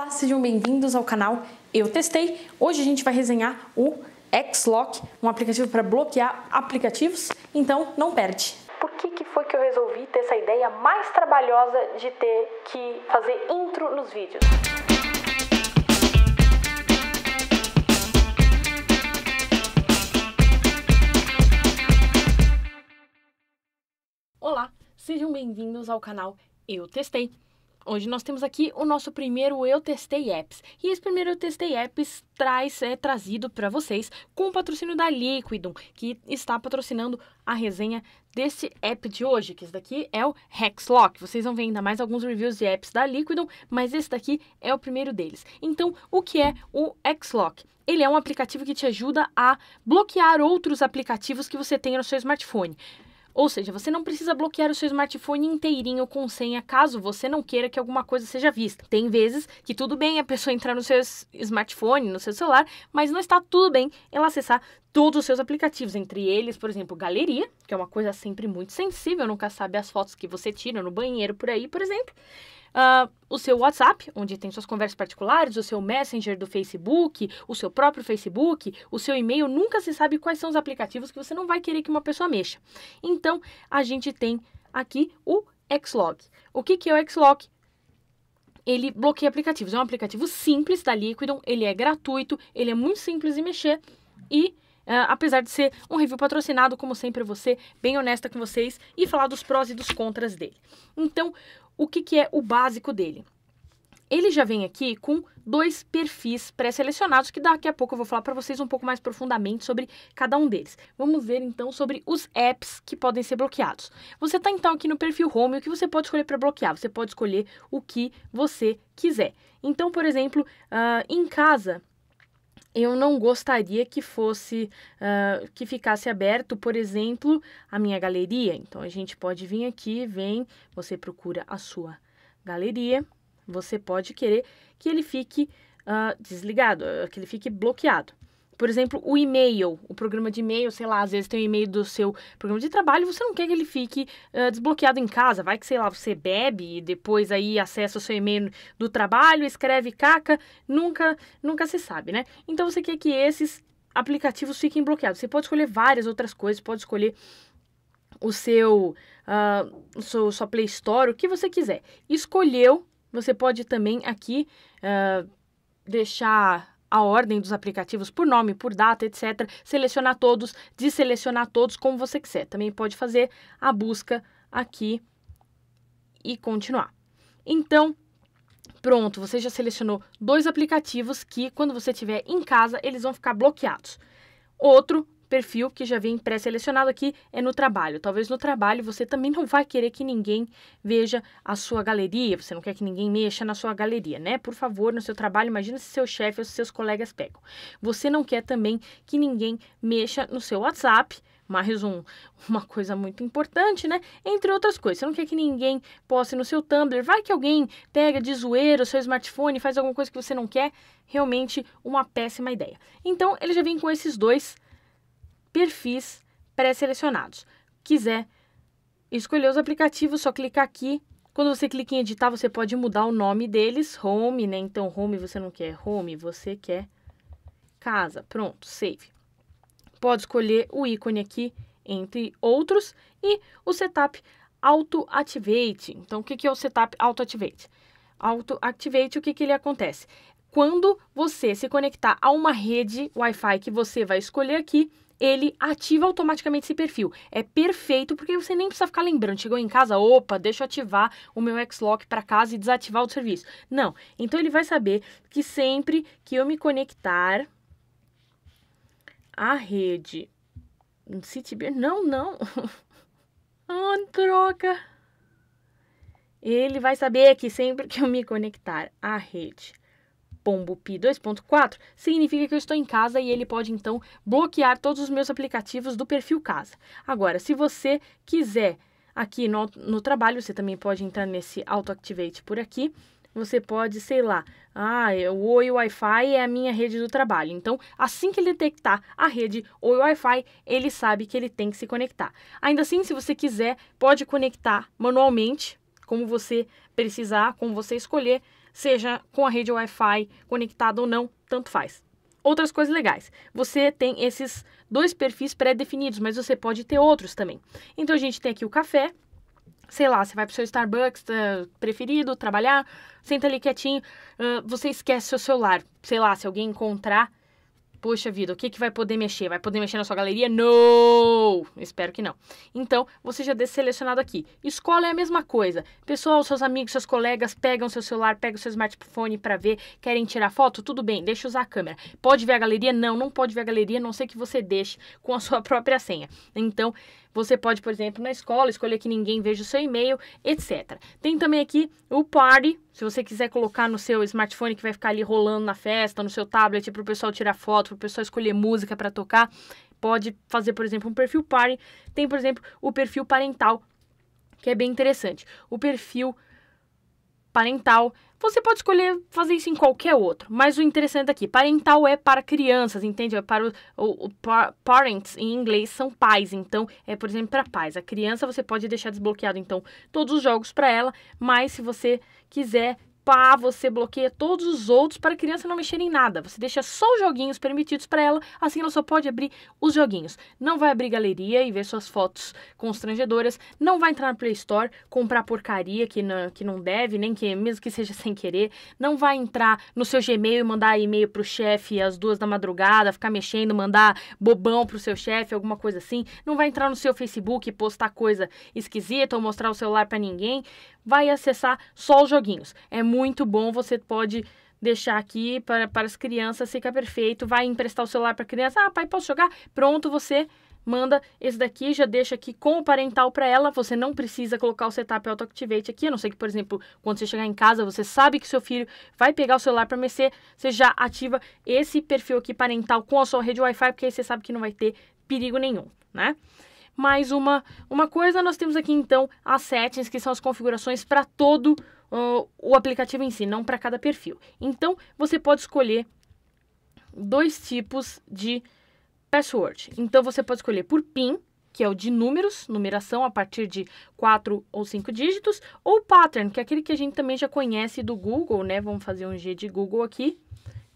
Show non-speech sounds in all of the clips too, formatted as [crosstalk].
Olá, sejam bem-vindos ao canal Eu Testei. Hoje a gente vai resenhar o Xlock, um aplicativo para bloquear aplicativos, então não perde. Por que, que foi que eu resolvi ter essa ideia mais trabalhosa de ter que fazer intro nos vídeos? Olá, sejam bem-vindos ao canal Eu Testei. Hoje nós temos aqui o nosso primeiro Eu Testei Apps. E esse primeiro Eu Testei Apps traz, é trazido para vocês com o patrocínio da Liquidum, que está patrocinando a resenha desse app de hoje, que esse daqui é o Hexlock. Vocês vão ver ainda mais alguns reviews de apps da Liquidum, mas esse daqui é o primeiro deles. Então, o que é o Hexlock? Ele é um aplicativo que te ajuda a bloquear outros aplicativos que você tem no seu smartphone. Ou seja, você não precisa bloquear o seu smartphone inteirinho com senha caso você não queira que alguma coisa seja vista. Tem vezes que tudo bem a pessoa entrar no seu smartphone, no seu celular, mas não está tudo bem ela acessar todos os seus aplicativos, entre eles, por exemplo, galeria, que é uma coisa sempre muito sensível, nunca sabe as fotos que você tira no banheiro por aí, por exemplo. Uh, o seu WhatsApp, onde tem suas conversas particulares, o seu Messenger do Facebook, o seu próprio Facebook, o seu e-mail, nunca se sabe quais são os aplicativos que você não vai querer que uma pessoa mexa. Então, a gente tem aqui o Xlog. O que, que é o Xlog? ele bloqueia aplicativos. É um aplicativo simples da Liquidon, ele é gratuito, ele é muito simples de mexer e é, apesar de ser um review patrocinado, como sempre, você, bem honesta com vocês e falar dos prós e dos contras dele. Então, o que, que é o básico dele? ele já vem aqui com dois perfis pré-selecionados que daqui a pouco eu vou falar para vocês um pouco mais profundamente sobre cada um deles. Vamos ver então sobre os apps que podem ser bloqueados. Você está então aqui no perfil Home, o que você pode escolher para bloquear? Você pode escolher o que você quiser. Então, por exemplo, uh, em casa eu não gostaria que fosse uh, que ficasse aberto, por exemplo, a minha galeria. Então a gente pode vir aqui, vem, você procura a sua galeria. Você pode querer que ele fique uh, desligado, que ele fique bloqueado. Por exemplo, o e-mail, o programa de e-mail, sei lá, às vezes tem o e-mail do seu programa de trabalho, você não quer que ele fique uh, desbloqueado em casa. Vai que, sei lá, você bebe e depois aí acessa o seu e-mail do trabalho, escreve caca, nunca, nunca se sabe, né? Então você quer que esses aplicativos fiquem bloqueados. Você pode escolher várias outras coisas, pode escolher o seu, uh, seu sua Play Store, o que você quiser. Escolheu, você pode também aqui uh, deixar a ordem dos aplicativos por nome, por data, etc. Selecionar todos, deselecionar todos, como você quiser. Também pode fazer a busca aqui e continuar. Então, pronto, você já selecionou dois aplicativos que, quando você estiver em casa, eles vão ficar bloqueados. Outro perfil que já vem pré-selecionado aqui é no trabalho. Talvez no trabalho você também não vai querer que ninguém veja a sua galeria, você não quer que ninguém mexa na sua galeria, né? Por favor, no seu trabalho, imagina se seu chefe ou se seus colegas pegam. Você não quer também que ninguém mexa no seu WhatsApp, mais um, uma coisa muito importante, né? Entre outras coisas, você não quer que ninguém poste no seu Tumblr, vai que alguém pega de zoeira o seu smartphone, faz alguma coisa que você não quer, realmente uma péssima ideia. Então, ele já vem com esses dois perfis pré-selecionados. Quiser escolher os aplicativos, só clicar aqui. Quando você clica em editar, você pode mudar o nome deles, home, né? Então, home você não quer home, você quer casa. Pronto, save. Pode escolher o ícone aqui, entre outros, e o setup auto-activate. Então, o que é o setup auto-activate? Auto-activate, o que, que ele acontece? Quando você se conectar a uma rede Wi-Fi que você vai escolher aqui, ele ativa automaticamente esse perfil. É perfeito porque você nem precisa ficar lembrando. Chegou em casa, opa, deixa eu ativar o meu Xlock para casa e desativar o serviço. Não. Então ele vai saber que sempre que eu me conectar à rede Citibeer, não, não. [laughs] ah, troca. Ele vai saber que sempre que eu me conectar à rede Pombo Pi 2.4 significa que eu estou em casa e ele pode então bloquear todos os meus aplicativos do perfil casa. Agora, se você quiser aqui no, no trabalho, você também pode entrar nesse Auto Activate por aqui. Você pode, sei lá, ah, é, o Oi Wi-Fi é a minha rede do trabalho. Então, assim que ele detectar a rede Oi Wi-Fi, ele sabe que ele tem que se conectar. Ainda assim, se você quiser, pode conectar manualmente, como você precisar, como você escolher, seja com a rede Wi-Fi conectada ou não, tanto faz. Outras coisas legais. Você tem esses dois perfis pré-definidos, mas você pode ter outros também. Então a gente tem aqui o café, sei lá, você vai pro seu Starbucks uh, preferido, trabalhar, senta ali quietinho, uh, você esquece seu celular. Sei lá, se alguém encontrar, Poxa vida, o que, que vai poder mexer? Vai poder mexer na sua galeria? Não! Espero que não. Então, você já deixa selecionado aqui. Escola é a mesma coisa. Pessoal, seus amigos, seus colegas pegam seu celular, pegam seu smartphone para ver, querem tirar foto? Tudo bem, deixa usar a câmera. Pode ver a galeria? Não, não pode ver a galeria, a não sei que você deixe com a sua [laughs] própria senha. Então, você pode, por exemplo, na escola, escolher que ninguém veja o seu e-mail, etc. Tem também aqui o Party, se você quiser colocar no seu smartphone que vai ficar ali rolando na festa, no seu tablet, para o pessoal tirar foto, para o pessoal escolher música para tocar. Pode fazer, por exemplo, um perfil Party. Tem, por exemplo, o perfil parental, que é bem interessante. O perfil parental você pode escolher fazer isso em qualquer outro, mas o interessante aqui, parental é para crianças, entende? É para o, o, o parents em inglês são pais, então é, por exemplo, para pais. A criança você pode deixar desbloqueado então todos os jogos para ela, mas se você quiser pá, você bloqueia todos os outros para a criança não mexer em nada. Você deixa só os joguinhos permitidos para ela, assim ela só pode abrir os joguinhos. Não vai abrir galeria e ver suas fotos constrangedoras, não vai entrar no Play Store, comprar porcaria que não, que não deve, nem que mesmo que seja [laughs] sem querer, não vai entrar no seu Gmail e mandar e-mail pro chefe às duas da madrugada, ficar mexendo, mandar bobão pro seu chefe, alguma coisa assim, não vai entrar no seu Facebook e postar coisa esquisita ou mostrar o celular para ninguém, vai acessar só os joguinhos. É muito muito bom, você pode deixar aqui para, para as crianças, fica perfeito, vai emprestar o celular para a criança, ah, pai, posso jogar? Pronto, você manda esse daqui, já deixa aqui com o parental para ela, você não precisa colocar o setup auto-activate aqui, a não ser que, por exemplo, quando você chegar em casa, você sabe que seu filho vai pegar o celular para mexer, você já ativa esse perfil aqui parental com a sua rede Wi-Fi, porque aí você sabe que não vai ter perigo nenhum, né? mais uma, uma coisa. Nós temos aqui então as settings, que são as configurações para todo uh, o aplicativo em si, não para cada perfil. Então você pode escolher dois tipos de password. Então você pode escolher por PIN, que é o de números, numeração a partir de quatro ou cinco dígitos, ou pattern, que é aquele que a gente também já conhece do Google, né? Vamos fazer um G de Google aqui.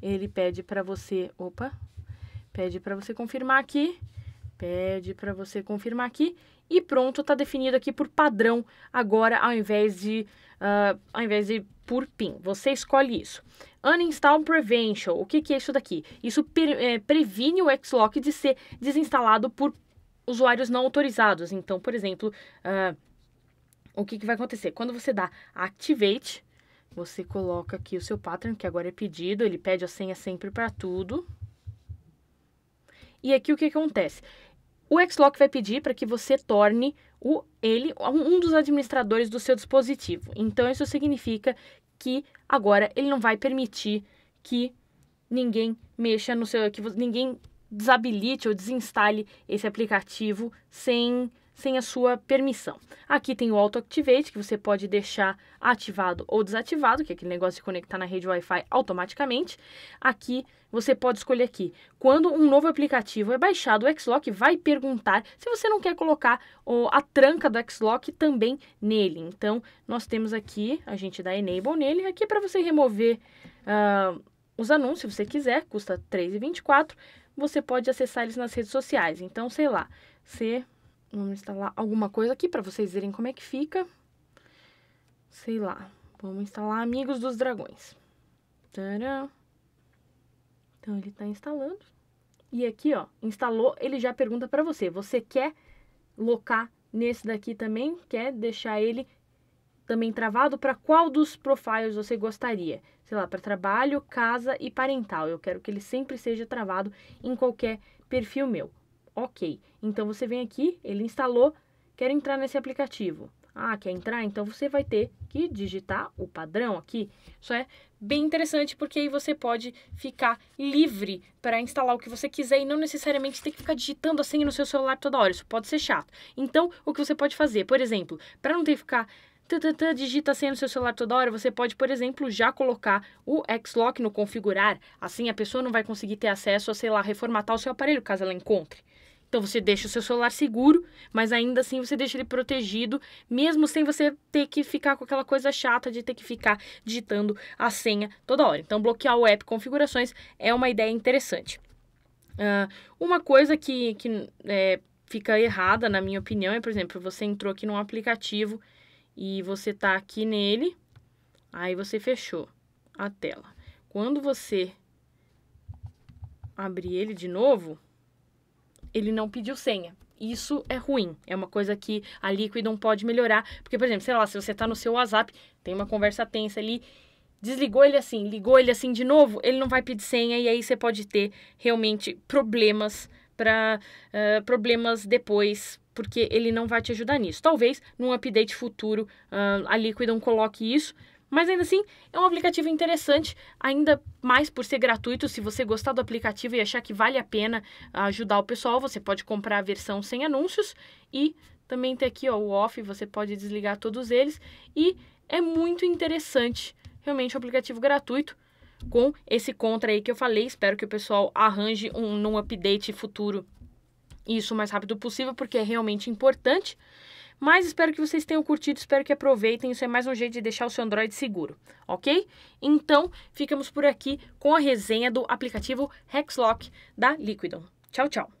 Ele pede para você, opa, pede para você confirmar aqui Pede para você confirmar aqui e pronto, está definido aqui por padrão agora ao invés de uh, ao invés de por PIN. Você escolhe isso. Uninstall Prevention, o que, que é isso daqui? Isso pre é, previne o Xlock de ser desinstalado por usuários não autorizados. Então, por exemplo, uh, o que, que vai acontecer? Quando você dá Activate, você coloca aqui o seu pattern, que agora é pedido, ele pede a senha sempre para tudo. E aqui o que acontece? O XLock vai pedir para que você torne o, ele um dos administradores do seu dispositivo. Então, isso significa que agora ele não vai permitir que ninguém mexa no seu. que ninguém desabilite ou desinstale esse aplicativo sem sem a sua permissão. Aqui tem o Auto Activate, que você pode deixar ativado ou desativado, que é aquele negócio de conectar na rede Wi-Fi automaticamente. Aqui você pode escolher aqui. Quando um novo aplicativo é baixado, o Xlock vai perguntar se você não quer colocar a tranca do Xlock também nele. Então, nós temos aqui, a gente dá Enable nele, aqui é para você remover uh, os anúncios, se você quiser, custa R$3,24. Você pode acessar eles nas redes sociais. Então, sei lá, você Vamos instalar alguma coisa aqui para vocês verem como é que fica. Sei lá. Vamos instalar Amigos dos Dragões. Tcharam. Então, ele está instalando. E aqui, ó, instalou, ele já pergunta para você, você quer locar nesse daqui também? Quer deixar ele também travado para qual dos profiles você gostaria? Sei lá, para trabalho, casa e parental. Eu quero que ele sempre seja travado em qualquer perfil meu. Ok, então você vem aqui, ele instalou, quer entrar nesse aplicativo. Ah, quer entrar? Então você vai ter que digitar o padrão aqui. Isso é bem interessante porque aí você pode ficar livre para instalar o que você quiser e não necessariamente ter que ficar digitando a senha no seu celular toda hora. Isso pode ser chato. Então, o que você pode fazer, por exemplo, para não ter que ficar digita a senha no seu celular toda hora, você pode, por exemplo, já colocar o Xlock no configurar, assim a pessoa não vai conseguir ter acesso a, sei lá, reformatar o seu aparelho caso ela encontre. Então você deixa o seu celular seguro, mas ainda assim você deixa ele protegido, mesmo sem você ter que ficar com aquela coisa chata de ter que ficar digitando a senha toda hora. Então bloquear o app configurações é uma ideia interessante. Uh, uma coisa que, que é, fica errada, na minha opinião, é, por exemplo, você entrou aqui num aplicativo e você está aqui nele, aí você fechou a tela. Quando você abrir ele de novo, ele não pediu senha. Isso é ruim. É uma coisa que a Liquidon pode melhorar. Porque, por exemplo, sei lá, se você está no seu WhatsApp, tem uma conversa tensa ali, desligou ele assim, ligou ele assim de novo, ele não vai pedir senha e aí você pode ter realmente problemas para uh, eh, problemas depois, porque ele não vai te ajudar nisso. Talvez num update futuro uh, a Liquidon coloque isso, mas ainda assim, é um aplicativo interessante, ainda mais por ser gratuito. Se você gostar do aplicativo e achar que vale a pena ah, ajudar o pessoal, você pode comprar a versão sem anúncios e também tem aqui ó, o off, você pode desligar todos eles. E é muito interessante, realmente, é um aplicativo gratuito com esse contra aí que eu falei. Espero que o pessoal arranje um, um update futuro isso o mais rápido possível, porque é realmente importante. Mas espero que vocês tenham curtido, espero que aproveitem. Isso é mais um jeito de deixar o seu Android seguro, ok? Então, ficamos por aqui com a resenha do aplicativo Hexlock da Liquidon. Tchau, tchau!